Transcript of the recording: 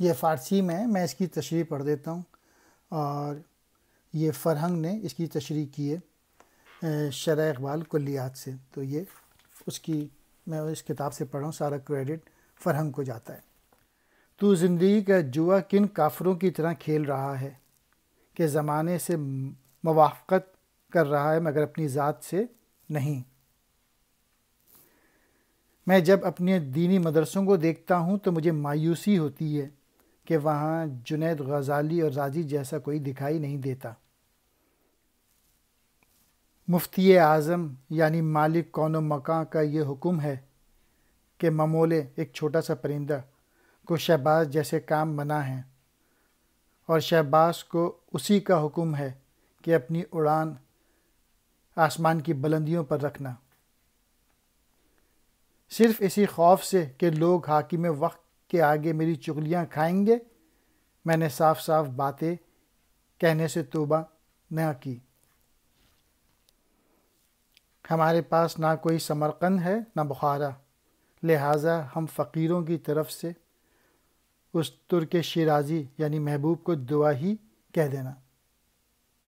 ये फ़ारसी में है मैं इसकी तशरी पढ़ देता हूँ और ये फ़रहंग ने इसकी तशरी की है शर इकबाल कुलियात से तो ये उसकी मैं इस किताब से पढ़ा हूँ सारा क्रेडिट फ़रहंग को जाता है तो ज़िंदगी का जुआ किन काफरों की तरह खेल रहा है कि ज़माने से मवाफ़त कर रहा है मगर अपनी ज़ात से नहीं मैं जब अपने दीनी मदरसों को देखता हूँ तो मुझे मायूसी होती है कि वहाँ जुनेद गज़ाली और राजी जैसा कोई दिखाई नहीं देता मुफ्ती आज़म यानी मालिक कौन मकान का ये हुक्म है कि ममोले एक छोटा सा परिंदा को शहबाज जैसे काम मना है और शहबाज को उसी का हुक्म है कि अपनी उड़ान आसमान की बुलंदियों पर रखना सिर्फ इसी खौफ से कि लोग हाकिम वक्त के आगे मेरी चुगलियाँ खाएंगे मैंने साफ साफ बातें कहने से तोबा न की हमारे पास ना कोई समरकन है ना बुखारा लिहाजा हम फ़कीरों की तरफ से उस तुर्क शिराजी यानी महबूब को दुआ ही कह देना